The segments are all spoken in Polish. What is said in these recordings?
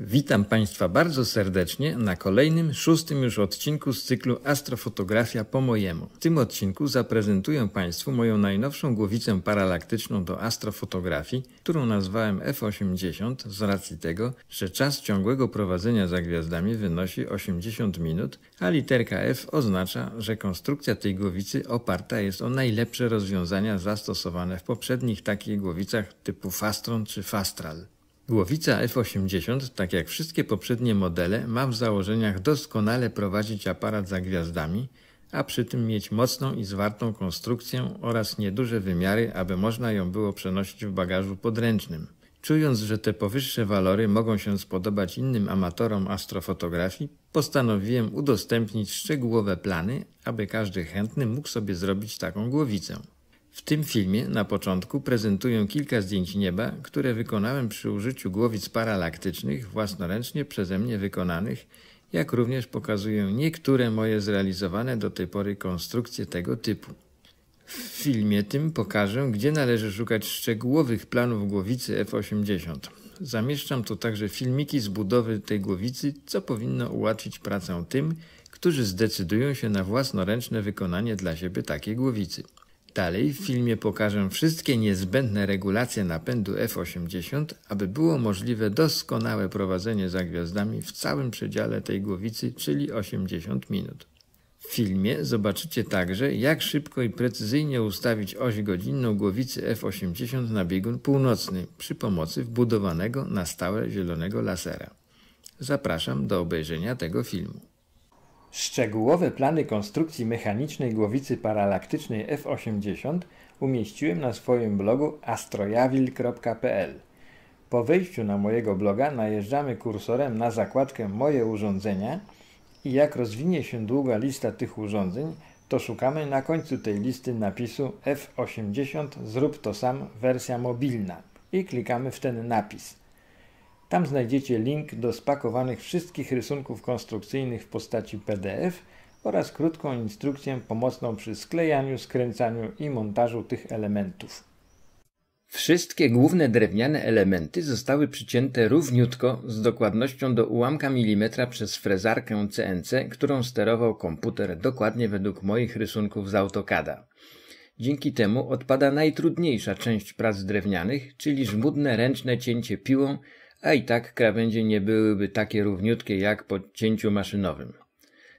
Witam Państwa bardzo serdecznie na kolejnym, szóstym już odcinku z cyklu Astrofotografia po mojemu. W tym odcinku zaprezentuję Państwu moją najnowszą głowicę paralaktyczną do astrofotografii, którą nazwałem F80 z racji tego, że czas ciągłego prowadzenia za gwiazdami wynosi 80 minut, a literka F oznacza, że konstrukcja tej głowicy oparta jest o najlepsze rozwiązania zastosowane w poprzednich takich głowicach typu Fastron czy Fastral. Głowica F80, tak jak wszystkie poprzednie modele, ma w założeniach doskonale prowadzić aparat za gwiazdami, a przy tym mieć mocną i zwartą konstrukcję oraz nieduże wymiary, aby można ją było przenosić w bagażu podręcznym. Czując, że te powyższe walory mogą się spodobać innym amatorom astrofotografii, postanowiłem udostępnić szczegółowe plany, aby każdy chętny mógł sobie zrobić taką głowicę. W tym filmie na początku prezentuję kilka zdjęć nieba, które wykonałem przy użyciu głowic paralaktycznych, własnoręcznie przeze mnie wykonanych, jak również pokazuję niektóre moje zrealizowane do tej pory konstrukcje tego typu. W filmie tym pokażę, gdzie należy szukać szczegółowych planów głowicy F80. Zamieszczam tu także filmiki z budowy tej głowicy, co powinno ułatwić pracę tym, którzy zdecydują się na własnoręczne wykonanie dla siebie takiej głowicy. Dalej w filmie pokażę wszystkie niezbędne regulacje napędu F-80, aby było możliwe doskonałe prowadzenie za gwiazdami w całym przedziale tej głowicy, czyli 80 minut. W filmie zobaczycie także, jak szybko i precyzyjnie ustawić oś godzinną głowicy F-80 na biegun północny przy pomocy wbudowanego na stałe zielonego lasera. Zapraszam do obejrzenia tego filmu. Szczegółowe plany konstrukcji mechanicznej głowicy paralaktycznej F-80 umieściłem na swoim blogu astrojawil.pl. Po wejściu na mojego bloga najeżdżamy kursorem na zakładkę Moje urządzenia i jak rozwinie się długa lista tych urządzeń, to szukamy na końcu tej listy napisu F80 Zrób to sam wersja mobilna i klikamy w ten napis. Tam znajdziecie link do spakowanych wszystkich rysunków konstrukcyjnych w postaci PDF oraz krótką instrukcję pomocną przy sklejaniu, skręcaniu i montażu tych elementów. Wszystkie główne drewniane elementy zostały przycięte równiutko z dokładnością do ułamka milimetra przez frezarkę CNC, którą sterował komputer dokładnie według moich rysunków z AutoCADa. Dzięki temu odpada najtrudniejsza część prac drewnianych, czyli żmudne ręczne cięcie piłą a i tak krawędzie nie byłyby takie równiutkie jak po cięciu maszynowym.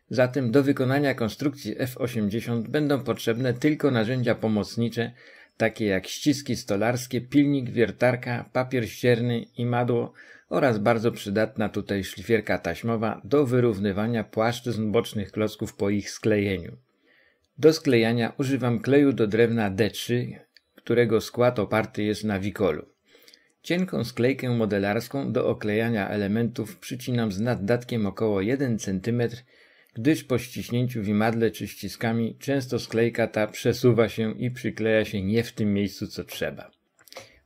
Zatem do wykonania konstrukcji F-80 będą potrzebne tylko narzędzia pomocnicze, takie jak ściski stolarskie, pilnik, wiertarka, papier ścierny i madło oraz bardzo przydatna tutaj szlifierka taśmowa do wyrównywania płaszczyzn bocznych klocków po ich sklejeniu. Do sklejania używam kleju do drewna D3, którego skład oparty jest na wikolu. Cienką sklejkę modelarską do oklejania elementów przycinam z naddatkiem około 1 cm, gdyż po ściśnięciu wimadle czy ściskami często sklejka ta przesuwa się i przykleja się nie w tym miejscu co trzeba.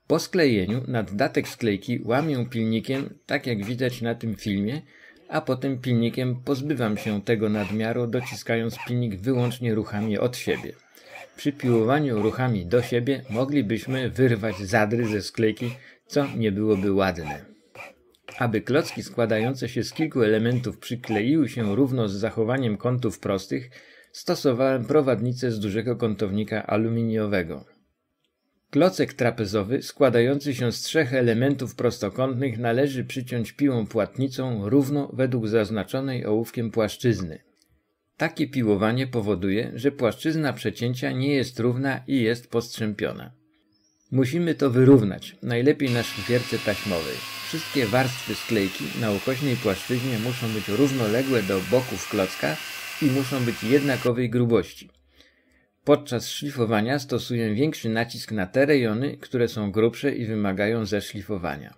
Po sklejeniu naddatek sklejki łamię pilnikiem, tak jak widać na tym filmie, a potem pilnikiem pozbywam się tego nadmiaru, dociskając pilnik wyłącznie ruchami od siebie. Przy piłowaniu ruchami do siebie moglibyśmy wyrwać zadry ze sklejki co nie byłoby ładne. Aby klocki składające się z kilku elementów przykleiły się równo z zachowaniem kątów prostych, stosowałem prowadnicę z dużego kątownika aluminiowego. Klocek trapezowy składający się z trzech elementów prostokątnych należy przyciąć piłą płatnicą równo według zaznaczonej ołówkiem płaszczyzny. Takie piłowanie powoduje, że płaszczyzna przecięcia nie jest równa i jest postrzępiona. Musimy to wyrównać, najlepiej na szwierce taśmowej. Wszystkie warstwy sklejki na ukośnej płaszczyźnie muszą być równoległe do boków klocka i muszą być jednakowej grubości. Podczas szlifowania stosuję większy nacisk na te rejony, które są grubsze i wymagają zeszlifowania.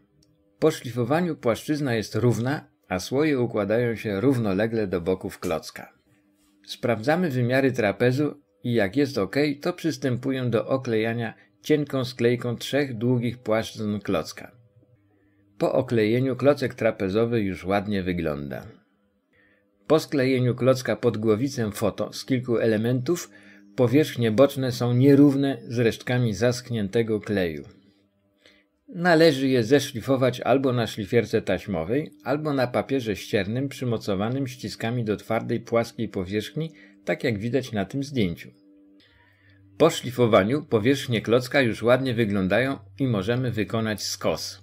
Po szlifowaniu płaszczyzna jest równa, a słoje układają się równolegle do boków klocka. Sprawdzamy wymiary trapezu i jak jest ok, to przystępuję do oklejania cienką sklejką trzech długich płaszczyzn klocka. Po oklejeniu klocek trapezowy już ładnie wygląda. Po sklejeniu klocka pod głowicę foto z kilku elementów powierzchnie boczne są nierówne z resztkami zaschniętego kleju. Należy je zeszlifować albo na szlifierce taśmowej, albo na papierze ściernym przymocowanym ściskami do twardej, płaskiej powierzchni, tak jak widać na tym zdjęciu. Po szlifowaniu powierzchnie klocka już ładnie wyglądają i możemy wykonać skos.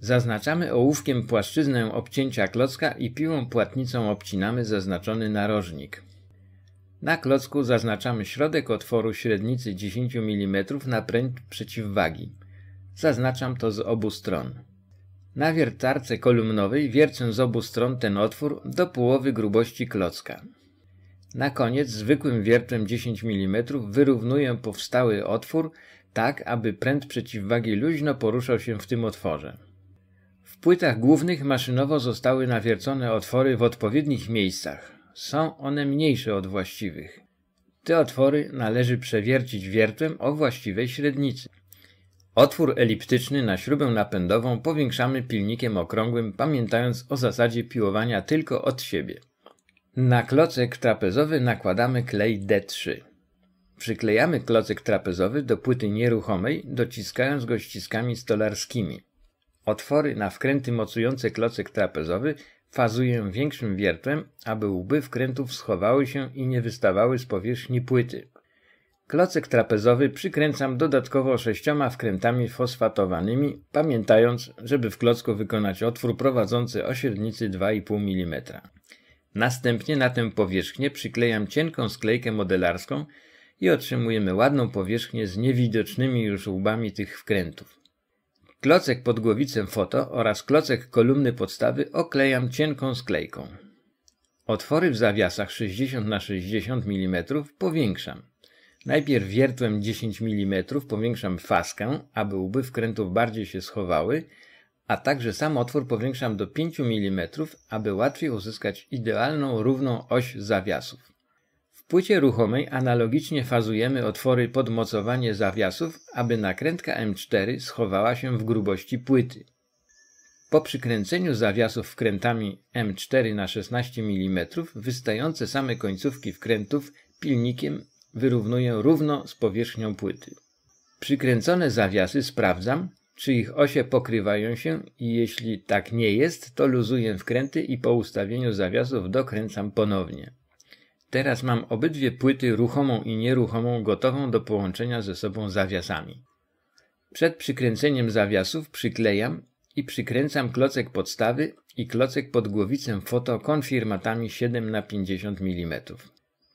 Zaznaczamy ołówkiem płaszczyznę obcięcia klocka i piłą płatnicą obcinamy zaznaczony narożnik. Na klocku zaznaczamy środek otworu średnicy 10 mm na pręt przeciwwagi. Zaznaczam to z obu stron. Na wiertarce kolumnowej wiercę z obu stron ten otwór do połowy grubości klocka. Na koniec zwykłym wiertłem 10 mm wyrównuję powstały otwór tak, aby pręt przeciwwagi luźno poruszał się w tym otworze. W płytach głównych maszynowo zostały nawiercone otwory w odpowiednich miejscach. Są one mniejsze od właściwych. Te otwory należy przewiercić wiertłem o właściwej średnicy. Otwór eliptyczny na śrubę napędową powiększamy pilnikiem okrągłym, pamiętając o zasadzie piłowania tylko od siebie. Na klocek trapezowy nakładamy klej D3. Przyklejamy klocek trapezowy do płyty nieruchomej, dociskając go ściskami stolarskimi. Otwory na wkręty mocujące klocek trapezowy fazuję większym wiertłem, aby łby wkrętów schowały się i nie wystawały z powierzchni płyty. Klocek trapezowy przykręcam dodatkowo sześcioma wkrętami fosfatowanymi, pamiętając, żeby w klocku wykonać otwór prowadzący o średnicy 2,5 mm. Następnie na tę powierzchnię przyklejam cienką sklejkę modelarską i otrzymujemy ładną powierzchnię z niewidocznymi już łbami tych wkrętów. Klocek pod głowicę foto oraz klocek kolumny podstawy oklejam cienką sklejką. Otwory w zawiasach 60 na 60 mm powiększam. Najpierw wiertłem 10 mm powiększam faskę, aby łby wkrętów bardziej się schowały a także sam otwór powiększam do 5 mm, aby łatwiej uzyskać idealną, równą oś zawiasów. W płycie ruchomej analogicznie fazujemy otwory pod mocowanie zawiasów, aby nakrętka M4 schowała się w grubości płyty. Po przykręceniu zawiasów wkrętami M4 na 16 mm wystające same końcówki wkrętów pilnikiem wyrównuję równo z powierzchnią płyty. Przykręcone zawiasy sprawdzam, czy ich osie pokrywają się i jeśli tak nie jest, to luzuję wkręty i po ustawieniu zawiasów dokręcam ponownie. Teraz mam obydwie płyty ruchomą i nieruchomą gotową do połączenia ze sobą zawiasami. Przed przykręceniem zawiasów przyklejam i przykręcam klocek podstawy i klocek pod głowicę foto konfirmatami 7 na 50 mm.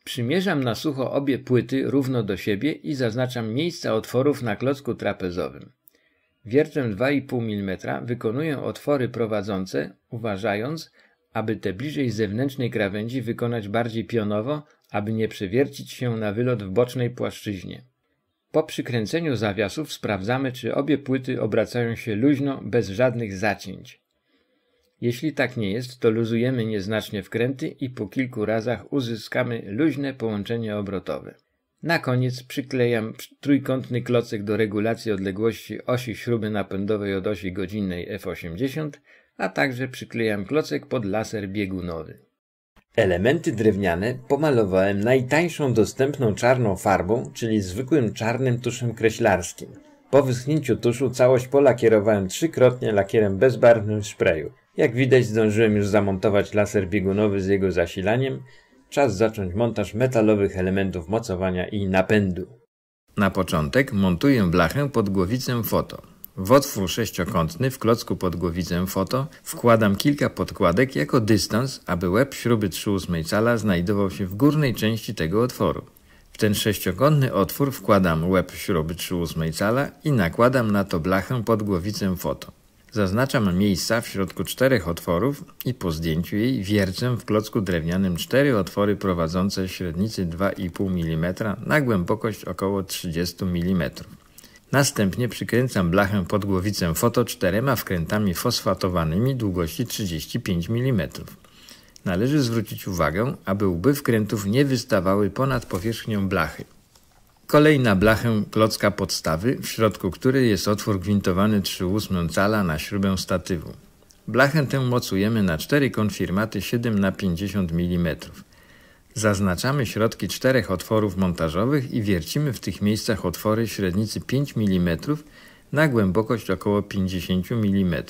Przymierzam na sucho obie płyty równo do siebie i zaznaczam miejsca otworów na klocku trapezowym. Wiercem 2,5 mm wykonuję otwory prowadzące, uważając, aby te bliżej zewnętrznej krawędzi wykonać bardziej pionowo, aby nie przewiercić się na wylot w bocznej płaszczyźnie. Po przykręceniu zawiasów sprawdzamy, czy obie płyty obracają się luźno, bez żadnych zacięć. Jeśli tak nie jest, to luzujemy nieznacznie wkręty i po kilku razach uzyskamy luźne połączenie obrotowe. Na koniec przyklejam trójkątny klocek do regulacji odległości osi śruby napędowej od osi godzinnej F80, a także przyklejam klocek pod laser biegunowy. Elementy drewniane pomalowałem najtańszą dostępną czarną farbą, czyli zwykłym czarnym tuszem kreślarskim. Po wyschnięciu tuszu całość polakierowałem trzykrotnie lakierem bezbarwnym w sprayu. Jak widać zdążyłem już zamontować laser biegunowy z jego zasilaniem, Czas zacząć montaż metalowych elementów mocowania i napędu. Na początek montuję blachę pod głowicę foto. W otwór sześciokątny w klocku pod głowicę foto wkładam kilka podkładek jako dystans, aby łeb śruby 3,8 cala znajdował się w górnej części tego otworu. W ten sześciokątny otwór wkładam łeb śruby 3,8 cala i nakładam na to blachę pod głowicę foto. Zaznaczam miejsca w środku czterech otworów i po zdjęciu jej wiercem w klocku drewnianym cztery otwory prowadzące średnicy 2,5 mm na głębokość około 30 mm. Następnie przykręcam blachę pod głowicę foto czterema wkrętami fosfatowanymi długości 35 mm. Należy zwrócić uwagę, aby łby wkrętów nie wystawały ponad powierzchnią blachy. Kolej na blachę klocka podstawy, w środku której jest otwór gwintowany 3,8 cala na śrubę statywu. Blachę tę mocujemy na cztery konfirmaty 7 na 50 mm. Zaznaczamy środki czterech otworów montażowych i wiercimy w tych miejscach otwory średnicy 5 mm na głębokość około 50 mm.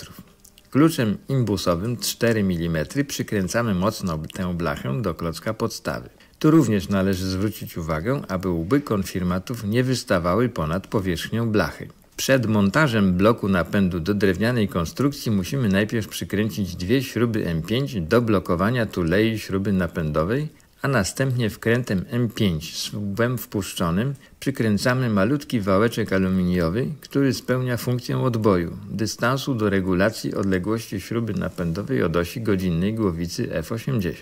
Kluczem imbusowym 4 mm przykręcamy mocno tę blachę do klocka podstawy. Tu również należy zwrócić uwagę, aby łby konfirmatów nie wystawały ponad powierzchnią blachy. Przed montażem bloku napędu do drewnianej konstrukcji musimy najpierw przykręcić dwie śruby M5 do blokowania tulei śruby napędowej, a następnie wkrętem M5 z łbem wpuszczonym przykręcamy malutki wałeczek aluminiowy, który spełnia funkcję odboju, dystansu do regulacji odległości śruby napędowej od osi godzinnej głowicy F80.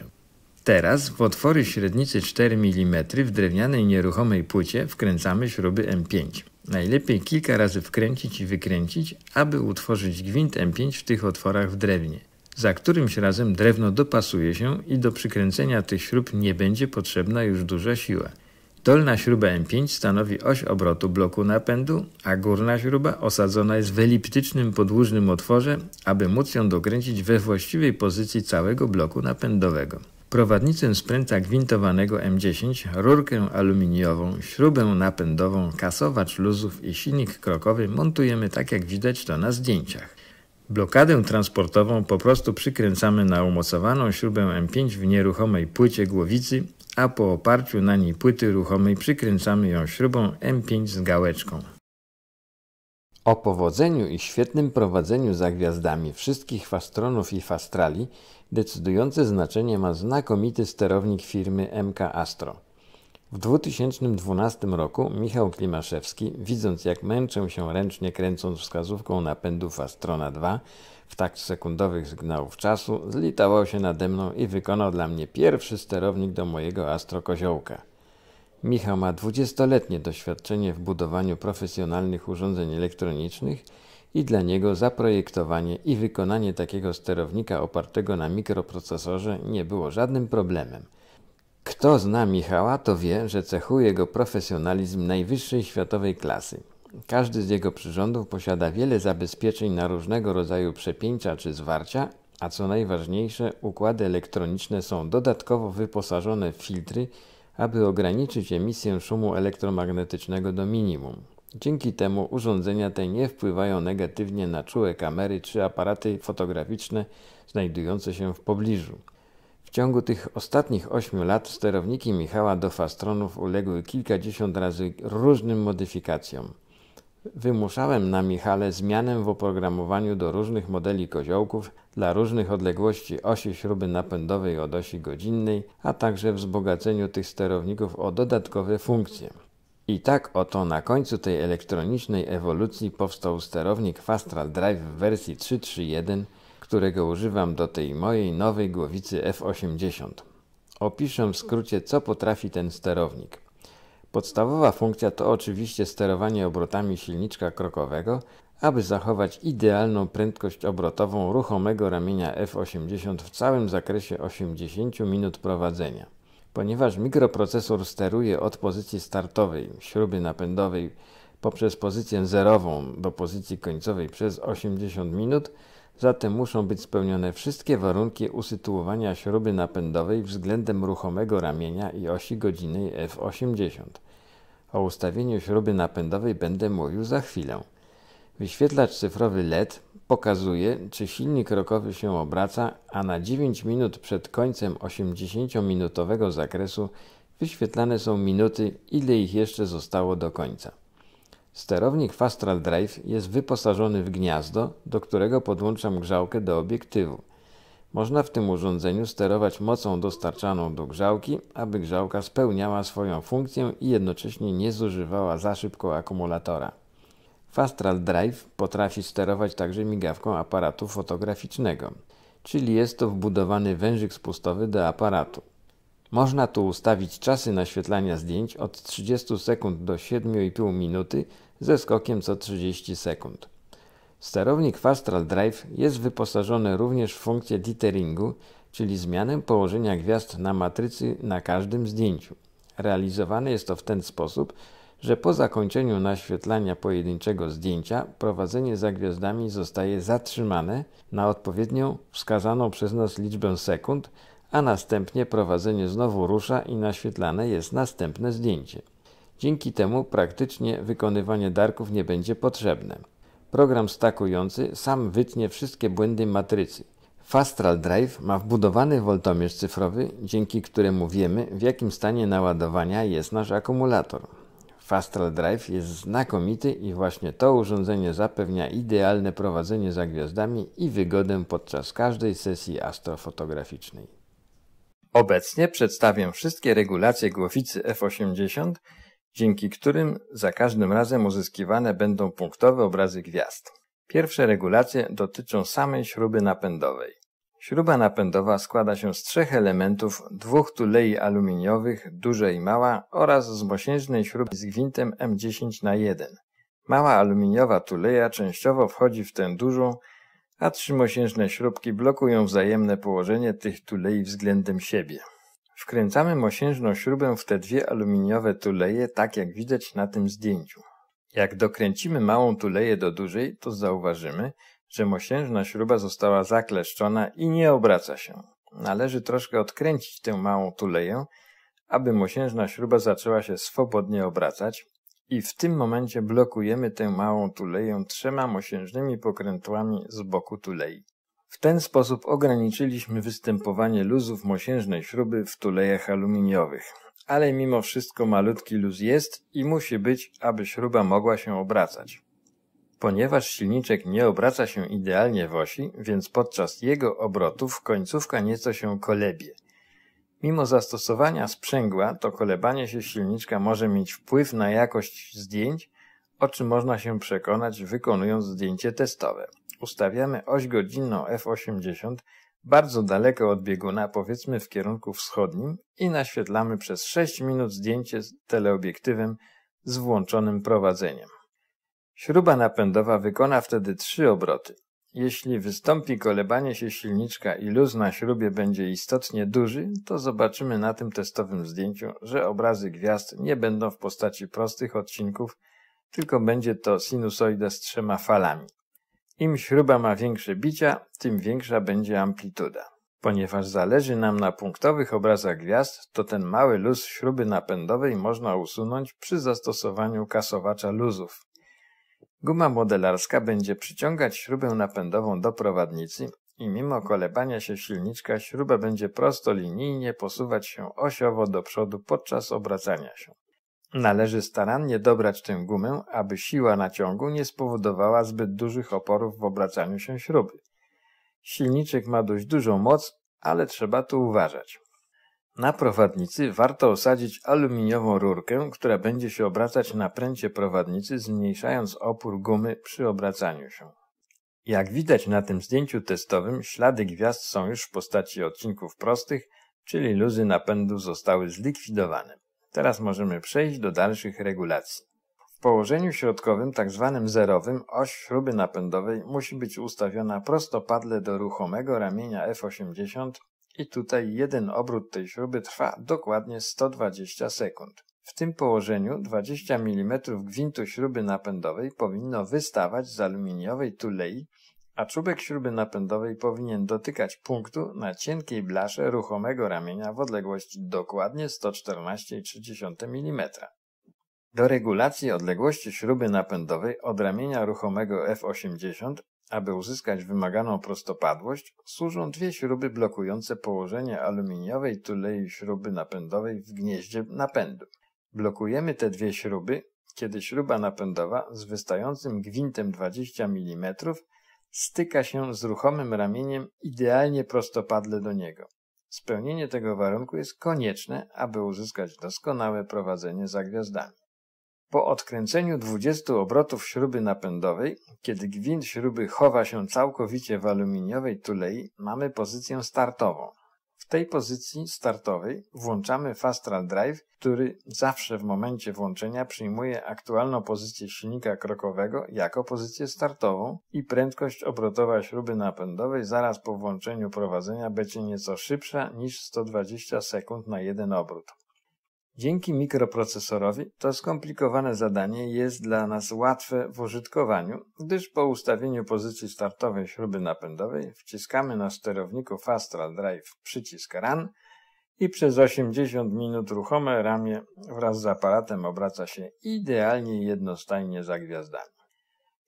Teraz w otwory średnicy 4 mm w drewnianej nieruchomej płycie wkręcamy śruby M5. Najlepiej kilka razy wkręcić i wykręcić, aby utworzyć gwint M5 w tych otworach w drewnie. Za którymś razem drewno dopasuje się i do przykręcenia tych śrub nie będzie potrzebna już duża siła. Dolna śruba M5 stanowi oś obrotu bloku napędu, a górna śruba osadzona jest w eliptycznym podłużnym otworze, aby móc ją dokręcić we właściwej pozycji całego bloku napędowego prowadnicę sprzęta gwintowanego M10, rurkę aluminiową, śrubę napędową, kasowacz luzów i silnik krokowy montujemy tak jak widać to na zdjęciach. Blokadę transportową po prostu przykręcamy na umocowaną śrubę M5 w nieruchomej płycie głowicy, a po oparciu na niej płyty ruchomej przykręcamy ją śrubą M5 z gałeczką. O powodzeniu i świetnym prowadzeniu za gwiazdami wszystkich fastronów i fastrali decydujące znaczenie ma znakomity sterownik firmy MK Astro. W 2012 roku Michał Klimaszewski, widząc jak męczę się ręcznie kręcąc wskazówką napędu Fastrona 2 w takt sekundowych sygnałów czasu, zlitował się nade mną i wykonał dla mnie pierwszy sterownik do mojego Astro Koziołka. Michał ma 20-letnie doświadczenie w budowaniu profesjonalnych urządzeń elektronicznych i dla niego zaprojektowanie i wykonanie takiego sterownika opartego na mikroprocesorze nie było żadnym problemem. Kto zna Michała, to wie, że cechuje go profesjonalizm najwyższej światowej klasy. Każdy z jego przyrządów posiada wiele zabezpieczeń na różnego rodzaju przepięcia czy zwarcia, a co najważniejsze, układy elektroniczne są dodatkowo wyposażone w filtry aby ograniczyć emisję szumu elektromagnetycznego do minimum. Dzięki temu urządzenia te nie wpływają negatywnie na czułe kamery czy aparaty fotograficzne znajdujące się w pobliżu. W ciągu tych ostatnich 8 lat sterowniki Michała do fastronów uległy kilkadziesiąt razy różnym modyfikacjom. Wymuszałem na Michale zmianę w oprogramowaniu do różnych modeli koziołków dla różnych odległości osi śruby napędowej od osi godzinnej, a także wzbogaceniu tych sterowników o dodatkowe funkcje. I tak oto na końcu tej elektronicznej ewolucji powstał sterownik Fastral Drive w wersji 3.3.1, którego używam do tej mojej nowej głowicy F80. Opiszę w skrócie, co potrafi ten sterownik. Podstawowa funkcja to oczywiście sterowanie obrotami silniczka krokowego, aby zachować idealną prędkość obrotową ruchomego ramienia F80 w całym zakresie 80 minut prowadzenia. Ponieważ mikroprocesor steruje od pozycji startowej śruby napędowej poprzez pozycję zerową do pozycji końcowej przez 80 minut, zatem muszą być spełnione wszystkie warunki usytuowania śruby napędowej względem ruchomego ramienia i osi godziny F80. O ustawieniu śruby napędowej będę mówił za chwilę. Wyświetlacz cyfrowy LED pokazuje, czy silnik rokowy się obraca, a na 9 minut przed końcem 80-minutowego zakresu wyświetlane są minuty, ile ich jeszcze zostało do końca. Sterownik Fastral Drive jest wyposażony w gniazdo, do którego podłączam grzałkę do obiektywu. Można w tym urządzeniu sterować mocą dostarczaną do grzałki, aby grzałka spełniała swoją funkcję i jednocześnie nie zużywała za szybko akumulatora. Fastral Drive potrafi sterować także migawką aparatu fotograficznego, czyli jest to wbudowany wężyk spustowy do aparatu. Można tu ustawić czasy naświetlania zdjęć od 30 sekund do 7,5 minuty ze skokiem co 30 sekund. Sterownik Fastral Drive jest wyposażony również w funkcję ditheringu, czyli zmianę położenia gwiazd na matrycy na każdym zdjęciu. Realizowane jest to w ten sposób, że po zakończeniu naświetlania pojedynczego zdjęcia prowadzenie za gwiazdami zostaje zatrzymane na odpowiednią wskazaną przez nas liczbę sekund, a następnie prowadzenie znowu rusza i naświetlane jest następne zdjęcie. Dzięki temu praktycznie wykonywanie darków nie będzie potrzebne. Program stakujący sam wytnie wszystkie błędy matrycy. Fastral Drive ma wbudowany woltomierz cyfrowy, dzięki któremu wiemy, w jakim stanie naładowania jest nasz akumulator. Fastral Drive jest znakomity i właśnie to urządzenie zapewnia idealne prowadzenie za gwiazdami i wygodę podczas każdej sesji astrofotograficznej. Obecnie przedstawię wszystkie regulacje głowicy F80 dzięki którym za każdym razem uzyskiwane będą punktowe obrazy gwiazd. Pierwsze regulacje dotyczą samej śruby napędowej. Śruba napędowa składa się z trzech elementów, dwóch tulei aluminiowych, dużej i mała, oraz z mosiężnej śruby z gwintem M10 na 1. Mała aluminiowa tuleja częściowo wchodzi w tę dużą, a trzymosiężne śrubki blokują wzajemne położenie tych tulei względem siebie. Wkręcamy mosiężną śrubę w te dwie aluminiowe tuleje, tak jak widać na tym zdjęciu. Jak dokręcimy małą tuleję do dużej, to zauważymy, że mosiężna śruba została zakleszczona i nie obraca się. Należy troszkę odkręcić tę małą tuleję, aby mosiężna śruba zaczęła się swobodnie obracać i w tym momencie blokujemy tę małą tuleję trzema mosiężnymi pokrętłami z boku tulei. W ten sposób ograniczyliśmy występowanie luzów mosiężnej śruby w tulejach aluminiowych. Ale mimo wszystko malutki luz jest i musi być, aby śruba mogła się obracać. Ponieważ silniczek nie obraca się idealnie w osi, więc podczas jego obrotów końcówka nieco się kolebie. Mimo zastosowania sprzęgła, to kolebanie się silniczka może mieć wpływ na jakość zdjęć, o czym można się przekonać wykonując zdjęcie testowe ustawiamy oś godzinną F80 bardzo daleko od bieguna, powiedzmy w kierunku wschodnim i naświetlamy przez 6 minut zdjęcie z teleobiektywem z włączonym prowadzeniem. Śruba napędowa wykona wtedy trzy obroty. Jeśli wystąpi kolebanie się silniczka i luz na śrubie będzie istotnie duży, to zobaczymy na tym testowym zdjęciu, że obrazy gwiazd nie będą w postaci prostych odcinków, tylko będzie to sinusoida z trzema falami. Im śruba ma większe bicia, tym większa będzie amplituda. Ponieważ zależy nam na punktowych obrazach gwiazd, to ten mały luz śruby napędowej można usunąć przy zastosowaniu kasowacza luzów. Guma modelarska będzie przyciągać śrubę napędową do prowadnicy i mimo kolebania się silniczka śruba będzie linijnie posuwać się osiowo do przodu podczas obracania się. Należy starannie dobrać tę gumę, aby siła naciągu nie spowodowała zbyt dużych oporów w obracaniu się śruby. Silniczek ma dość dużą moc, ale trzeba tu uważać. Na prowadnicy warto osadzić aluminiową rurkę, która będzie się obracać na pręcie prowadnicy, zmniejszając opór gumy przy obracaniu się. Jak widać na tym zdjęciu testowym, ślady gwiazd są już w postaci odcinków prostych, czyli luzy napędu zostały zlikwidowane. Teraz możemy przejść do dalszych regulacji. W położeniu środkowym, tzw. Tak zerowym, oś śruby napędowej musi być ustawiona prostopadle do ruchomego ramienia F80 i tutaj jeden obrót tej śruby trwa dokładnie 120 sekund. W tym położeniu 20 mm gwintu śruby napędowej powinno wystawać z aluminiowej tulei a czubek śruby napędowej powinien dotykać punktu na cienkiej blasze ruchomego ramienia w odległości dokładnie 114,3 mm. Do regulacji odległości śruby napędowej od ramienia ruchomego F80, aby uzyskać wymaganą prostopadłość, służą dwie śruby blokujące położenie aluminiowej tulei śruby napędowej w gnieździe napędu. Blokujemy te dwie śruby, kiedy śruba napędowa z wystającym gwintem 20 mm styka się z ruchomym ramieniem idealnie prostopadle do niego. Spełnienie tego warunku jest konieczne, aby uzyskać doskonałe prowadzenie za gwiazdami. Po odkręceniu 20 obrotów śruby napędowej, kiedy gwint śruby chowa się całkowicie w aluminiowej tulei, mamy pozycję startową, w tej pozycji startowej włączamy Fastral Drive, który zawsze w momencie włączenia przyjmuje aktualną pozycję silnika krokowego jako pozycję startową i prędkość obrotowa śruby napędowej zaraz po włączeniu prowadzenia będzie nieco szybsza niż 120 sekund na jeden obrót. Dzięki mikroprocesorowi to skomplikowane zadanie jest dla nas łatwe w użytkowaniu, gdyż po ustawieniu pozycji startowej śruby napędowej wciskamy na sterowniku Fastral Drive przycisk RAN i przez 80 minut ruchome ramię wraz z aparatem obraca się idealnie jednostajnie za gwiazdami.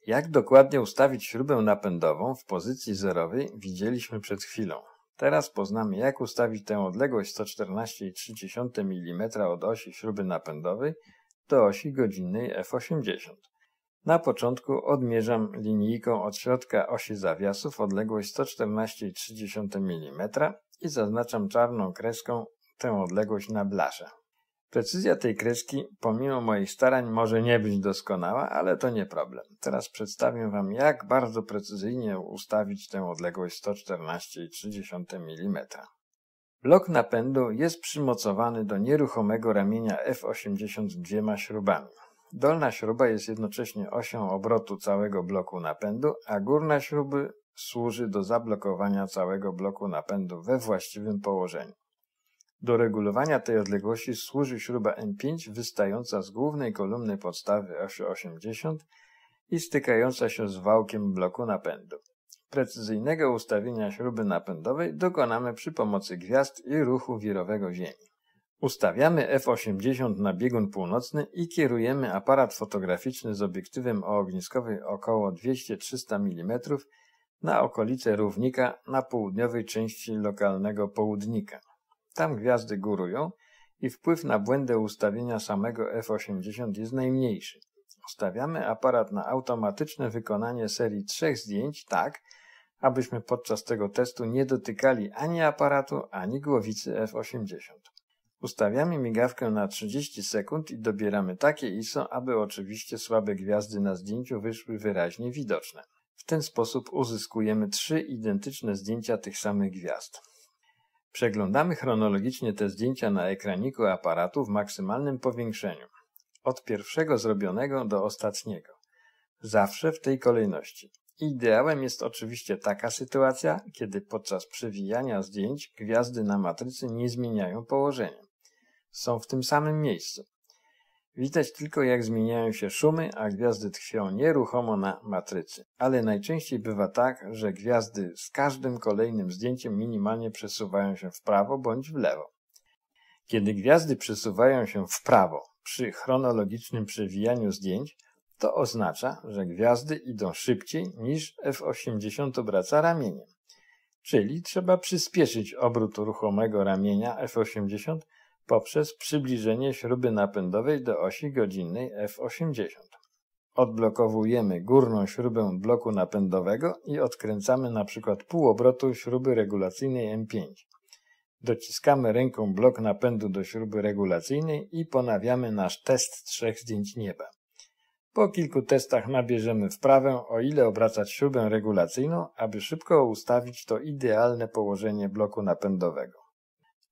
Jak dokładnie ustawić śrubę napędową w pozycji zerowej widzieliśmy przed chwilą. Teraz poznamy, jak ustawić tę odległość 114,3 mm od osi śruby napędowej do osi godzinnej F80. Na początku odmierzam linijką od środka osi zawiasów odległość 114,3 mm i zaznaczam czarną kreską tę odległość na blasze. Precyzja tej kreski, pomimo moich starań, może nie być doskonała, ale to nie problem. Teraz przedstawię Wam, jak bardzo precyzyjnie ustawić tę odległość 114,3 mm. Blok napędu jest przymocowany do nieruchomego ramienia F80 dwiema śrubami. Dolna śruba jest jednocześnie osią obrotu całego bloku napędu, a górna śruby służy do zablokowania całego bloku napędu we właściwym położeniu. Do regulowania tej odległości służy śruba M5 wystająca z głównej kolumny podstawy osi 80 i stykająca się z wałkiem bloku napędu. Precyzyjnego ustawienia śruby napędowej dokonamy przy pomocy gwiazd i ruchu wirowego ziemi. Ustawiamy F80 na biegun północny i kierujemy aparat fotograficzny z obiektywem o ogniskowej około 200-300 mm na okolice równika na południowej części lokalnego południka. Tam gwiazdy górują i wpływ na błędy ustawienia samego F80 jest najmniejszy. Ustawiamy aparat na automatyczne wykonanie serii trzech zdjęć tak, abyśmy podczas tego testu nie dotykali ani aparatu, ani głowicy F80. Ustawiamy migawkę na 30 sekund i dobieramy takie ISO, aby oczywiście słabe gwiazdy na zdjęciu wyszły wyraźnie widoczne. W ten sposób uzyskujemy trzy identyczne zdjęcia tych samych gwiazd. Przeglądamy chronologicznie te zdjęcia na ekraniku aparatu w maksymalnym powiększeniu, od pierwszego zrobionego do ostatniego. Zawsze w tej kolejności. Ideałem jest oczywiście taka sytuacja, kiedy podczas przewijania zdjęć gwiazdy na matrycy nie zmieniają położenia. Są w tym samym miejscu. Widać tylko, jak zmieniają się szumy, a gwiazdy tkwią nieruchomo na matrycy. Ale najczęściej bywa tak, że gwiazdy z każdym kolejnym zdjęciem minimalnie przesuwają się w prawo bądź w lewo. Kiedy gwiazdy przesuwają się w prawo przy chronologicznym przewijaniu zdjęć, to oznacza, że gwiazdy idą szybciej niż F80 obraca ramieniem. Czyli trzeba przyspieszyć obrót ruchomego ramienia F80 poprzez przybliżenie śruby napędowej do osi godzinnej F80. Odblokowujemy górną śrubę bloku napędowego i odkręcamy np. pół obrotu śruby regulacyjnej M5. Dociskamy ręką blok napędu do śruby regulacyjnej i ponawiamy nasz test trzech zdjęć nieba. Po kilku testach nabierzemy wprawę, o ile obracać śrubę regulacyjną, aby szybko ustawić to idealne położenie bloku napędowego.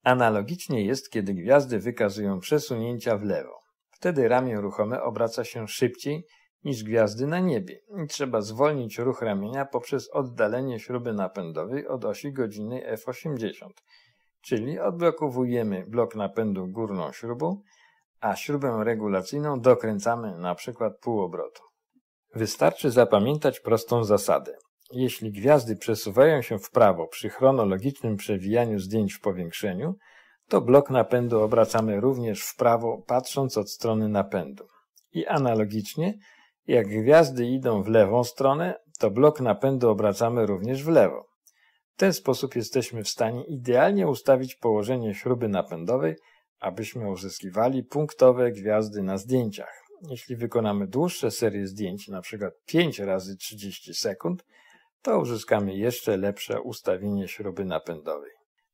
Analogicznie jest, kiedy gwiazdy wykazują przesunięcia w lewo. Wtedy ramię ruchome obraca się szybciej niż gwiazdy na niebie i trzeba zwolnić ruch ramienia poprzez oddalenie śruby napędowej od osi godziny F80, czyli odblokowujemy blok napędu górną śrubą, a śrubę regulacyjną dokręcamy na przykład pół obrotu. Wystarczy zapamiętać prostą zasadę. Jeśli gwiazdy przesuwają się w prawo przy chronologicznym przewijaniu zdjęć w powiększeniu, to blok napędu obracamy również w prawo, patrząc od strony napędu. I analogicznie, jak gwiazdy idą w lewą stronę, to blok napędu obracamy również w lewo. W ten sposób jesteśmy w stanie idealnie ustawić położenie śruby napędowej, abyśmy uzyskiwali punktowe gwiazdy na zdjęciach. Jeśli wykonamy dłuższe serie zdjęć, np. 5 razy 30 sekund, to uzyskamy jeszcze lepsze ustawienie śruby napędowej.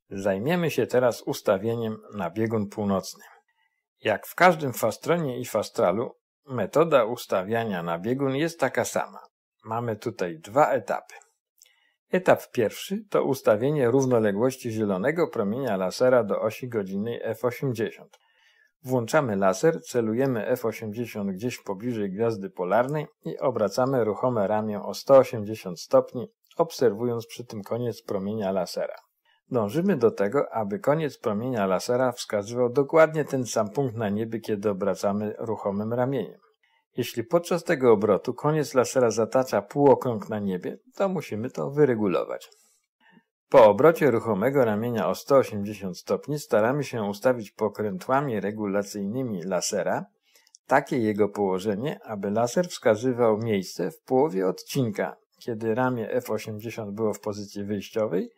Zajmiemy się teraz ustawieniem na biegun północnym. Jak w każdym fastronie i fastralu, metoda ustawiania na biegun jest taka sama. Mamy tutaj dwa etapy. Etap pierwszy to ustawienie równoległości zielonego promienia lasera do osi godziny F80. Włączamy laser, celujemy F80 gdzieś pobliżej gwiazdy polarnej i obracamy ruchome ramię o 180 stopni, obserwując przy tym koniec promienia lasera. Dążymy do tego, aby koniec promienia lasera wskazywał dokładnie ten sam punkt na niebie, kiedy obracamy ruchomym ramieniem. Jeśli podczas tego obrotu koniec lasera zatacza półokrąg na niebie, to musimy to wyregulować. Po obrocie ruchomego ramienia o 180 stopni staramy się ustawić pokrętłami regulacyjnymi lasera takie jego położenie, aby laser wskazywał miejsce w połowie odcinka, kiedy ramię F80 było w pozycji wyjściowej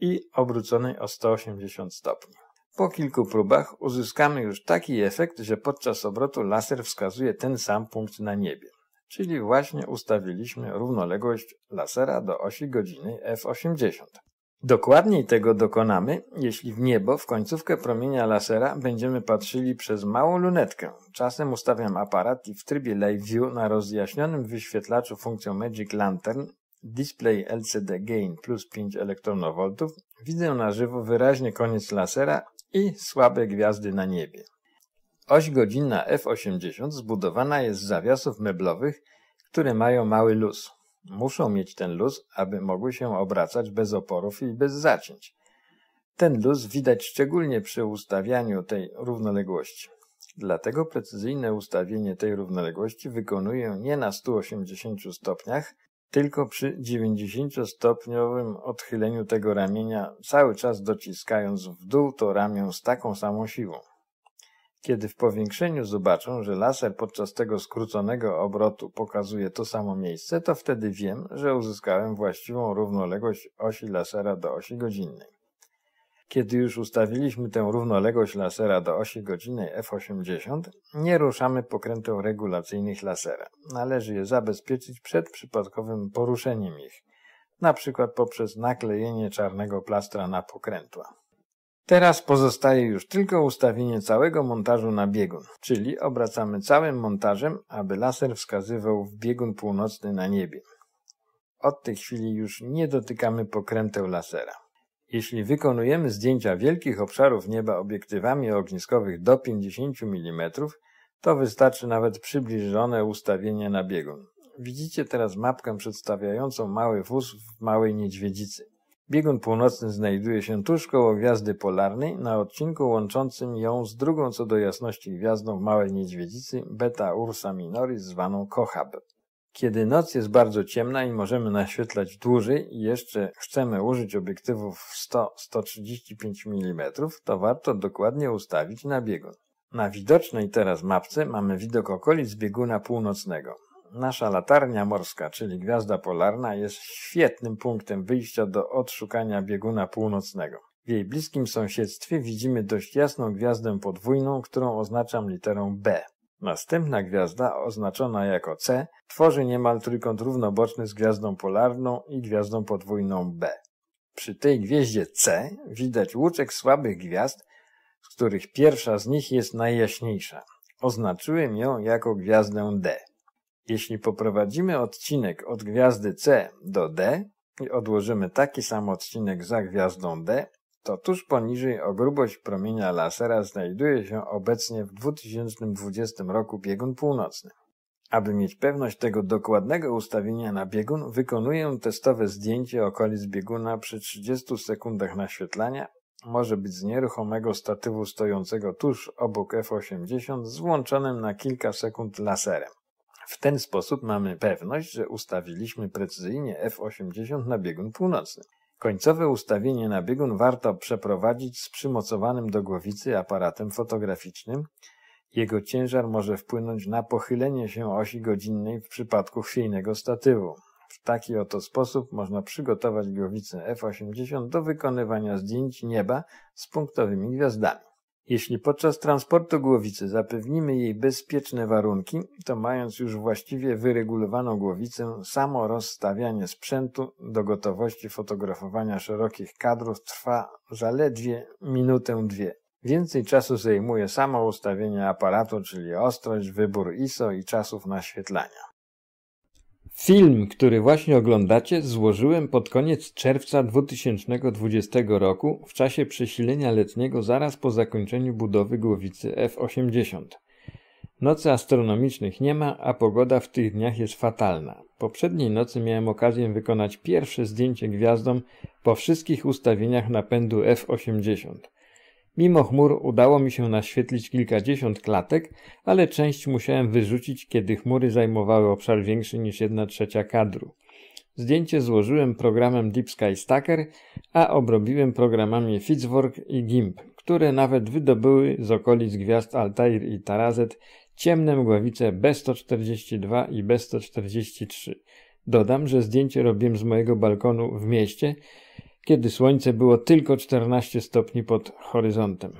i obróconej o 180 stopni. Po kilku próbach uzyskamy już taki efekt, że podczas obrotu laser wskazuje ten sam punkt na niebie, czyli właśnie ustawiliśmy równoległość lasera do osi godziny F80. Dokładniej tego dokonamy, jeśli w niebo w końcówkę promienia lasera będziemy patrzyli przez małą lunetkę. Czasem ustawiam aparat i w trybie Live View na rozjaśnionym wyświetlaczu funkcją Magic Lantern display LCD gain plus 5 eV widzę na żywo wyraźnie koniec lasera i słabe gwiazdy na niebie. Oś godzinna F80 zbudowana jest z zawiasów meblowych, które mają mały luz. Muszą mieć ten luz, aby mogły się obracać bez oporów i bez zacięć. Ten luz widać szczególnie przy ustawianiu tej równoległości. Dlatego precyzyjne ustawienie tej równoległości wykonuję nie na 180 stopniach, tylko przy 90-stopniowym odchyleniu tego ramienia, cały czas dociskając w dół to ramię z taką samą siłą. Kiedy w powiększeniu zobaczą, że laser podczas tego skróconego obrotu pokazuje to samo miejsce, to wtedy wiem, że uzyskałem właściwą równoległość osi lasera do osi godzinnej. Kiedy już ustawiliśmy tę równoległość lasera do osi godzinnej F80, nie ruszamy pokrętów regulacyjnych lasera. Należy je zabezpieczyć przed przypadkowym poruszeniem ich, na przykład poprzez naklejenie czarnego plastra na pokrętła. Teraz pozostaje już tylko ustawienie całego montażu na biegun, czyli obracamy całym montażem, aby laser wskazywał w biegun północny na niebie. Od tej chwili już nie dotykamy pokręteł lasera. Jeśli wykonujemy zdjęcia wielkich obszarów nieba obiektywami ogniskowych do 50 mm, to wystarczy nawet przybliżone ustawienie na biegun. Widzicie teraz mapkę przedstawiającą mały wóz w małej niedźwiedzicy. Biegun północny znajduje się tuż koło Gwiazdy Polarnej na odcinku łączącym ją z drugą co do jasności gwiazdą Małej Niedźwiedzicy Beta Ursa Minoris zwaną Kochab. Kiedy noc jest bardzo ciemna i możemy naświetlać dłużej i jeszcze chcemy użyć obiektywów 100-135 mm, to warto dokładnie ustawić na biegun. Na widocznej teraz mapce mamy widok okolic bieguna północnego. Nasza latarnia morska, czyli gwiazda polarna, jest świetnym punktem wyjścia do odszukania bieguna północnego. W jej bliskim sąsiedztwie widzimy dość jasną gwiazdę podwójną, którą oznaczam literą B. Następna gwiazda, oznaczona jako C, tworzy niemal trójkąt równoboczny z gwiazdą polarną i gwiazdą podwójną B. Przy tej gwieździe C widać łuczek słabych gwiazd, z których pierwsza z nich jest najjaśniejsza. Oznaczyłem ją jako gwiazdę D. Jeśli poprowadzimy odcinek od gwiazdy C do D i odłożymy taki sam odcinek za gwiazdą D, to tuż poniżej o grubość promienia lasera znajduje się obecnie w 2020 roku biegun północny. Aby mieć pewność tego dokładnego ustawienia na biegun, wykonuję testowe zdjęcie okolic bieguna przy 30 sekundach naświetlania. Może być z nieruchomego statywu stojącego tuż obok F80 z włączonym na kilka sekund laserem. W ten sposób mamy pewność, że ustawiliśmy precyzyjnie F80 na biegun północny. Końcowe ustawienie na biegun warto przeprowadzić z przymocowanym do głowicy aparatem fotograficznym. Jego ciężar może wpłynąć na pochylenie się osi godzinnej w przypadku chwiejnego statywu. W taki oto sposób można przygotować głowicę F80 do wykonywania zdjęć nieba z punktowymi gwiazdami. Jeśli podczas transportu głowicy zapewnimy jej bezpieczne warunki, to mając już właściwie wyregulowaną głowicę, samo rozstawianie sprzętu do gotowości fotografowania szerokich kadrów trwa zaledwie minutę dwie. Więcej czasu zajmuje samo ustawienie aparatu, czyli ostrość, wybór ISO i czasów naświetlania. Film, który właśnie oglądacie, złożyłem pod koniec czerwca 2020 roku w czasie przesilenia letniego zaraz po zakończeniu budowy głowicy F-80. Nocy astronomicznych nie ma, a pogoda w tych dniach jest fatalna. Poprzedniej nocy miałem okazję wykonać pierwsze zdjęcie gwiazdom po wszystkich ustawieniach napędu F-80. Mimo chmur udało mi się naświetlić kilkadziesiąt klatek, ale część musiałem wyrzucić, kiedy chmury zajmowały obszar większy niż jedna trzecia kadru. Zdjęcie złożyłem programem Deep Sky Stacker, a obrobiłem programami Fitzwork i GIMP, które nawet wydobyły z okolic gwiazd Altair i Tarazet ciemne mgławice B142 i B143. Dodam, że zdjęcie robiłem z mojego balkonu w mieście, kiedy słońce było tylko 14 stopni pod horyzontem.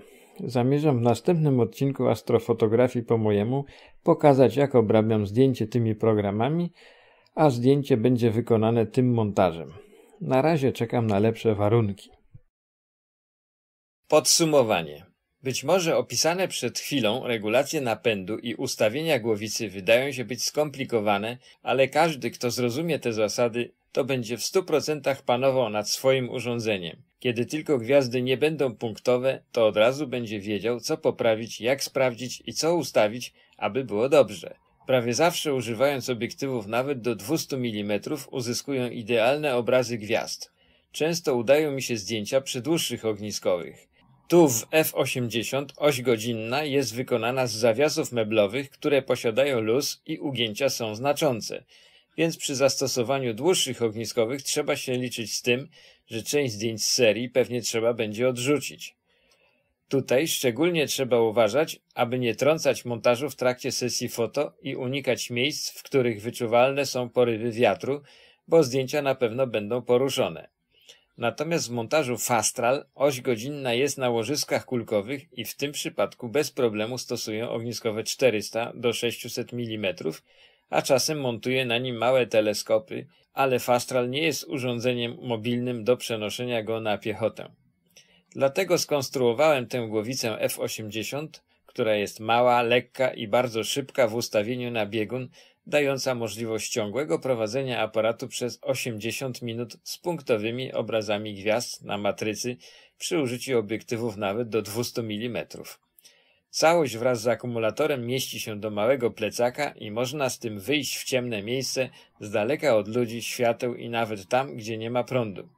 Zamierzam w następnym odcinku astrofotografii po mojemu pokazać, jak obrabiam zdjęcie tymi programami, a zdjęcie będzie wykonane tym montażem. Na razie czekam na lepsze warunki. Podsumowanie. Być może opisane przed chwilą regulacje napędu i ustawienia głowicy wydają się być skomplikowane, ale każdy, kto zrozumie te zasady, to będzie w 100% panował nad swoim urządzeniem. Kiedy tylko gwiazdy nie będą punktowe, to od razu będzie wiedział, co poprawić, jak sprawdzić i co ustawić, aby było dobrze. Prawie zawsze używając obiektywów nawet do 200 mm uzyskują idealne obrazy gwiazd. Często udają mi się zdjęcia przy dłuższych ogniskowych. Tu w F80 oś godzinna jest wykonana z zawiasów meblowych, które posiadają luz i ugięcia są znaczące więc przy zastosowaniu dłuższych ogniskowych trzeba się liczyć z tym, że część zdjęć z serii pewnie trzeba będzie odrzucić. Tutaj szczególnie trzeba uważać, aby nie trącać montażu w trakcie sesji foto i unikać miejsc, w których wyczuwalne są porywy wiatru, bo zdjęcia na pewno będą poruszone. Natomiast w montażu Fastral oś godzinna jest na łożyskach kulkowych i w tym przypadku bez problemu stosuję ogniskowe 400 do 600 mm a czasem montuje na nim małe teleskopy, ale Fastral nie jest urządzeniem mobilnym do przenoszenia go na piechotę. Dlatego skonstruowałem tę głowicę F-80, która jest mała, lekka i bardzo szybka w ustawieniu na biegun, dająca możliwość ciągłego prowadzenia aparatu przez 80 minut z punktowymi obrazami gwiazd na matrycy przy użyciu obiektywów nawet do 200 mm. Całość wraz z akumulatorem mieści się do małego plecaka i można z tym wyjść w ciemne miejsce, z daleka od ludzi, świateł i nawet tam, gdzie nie ma prądu.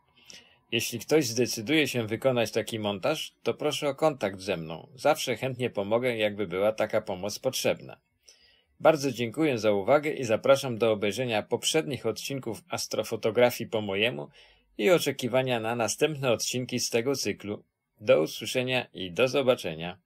Jeśli ktoś zdecyduje się wykonać taki montaż, to proszę o kontakt ze mną. Zawsze chętnie pomogę, jakby była taka pomoc potrzebna. Bardzo dziękuję za uwagę i zapraszam do obejrzenia poprzednich odcinków astrofotografii po mojemu i oczekiwania na następne odcinki z tego cyklu. Do usłyszenia i do zobaczenia.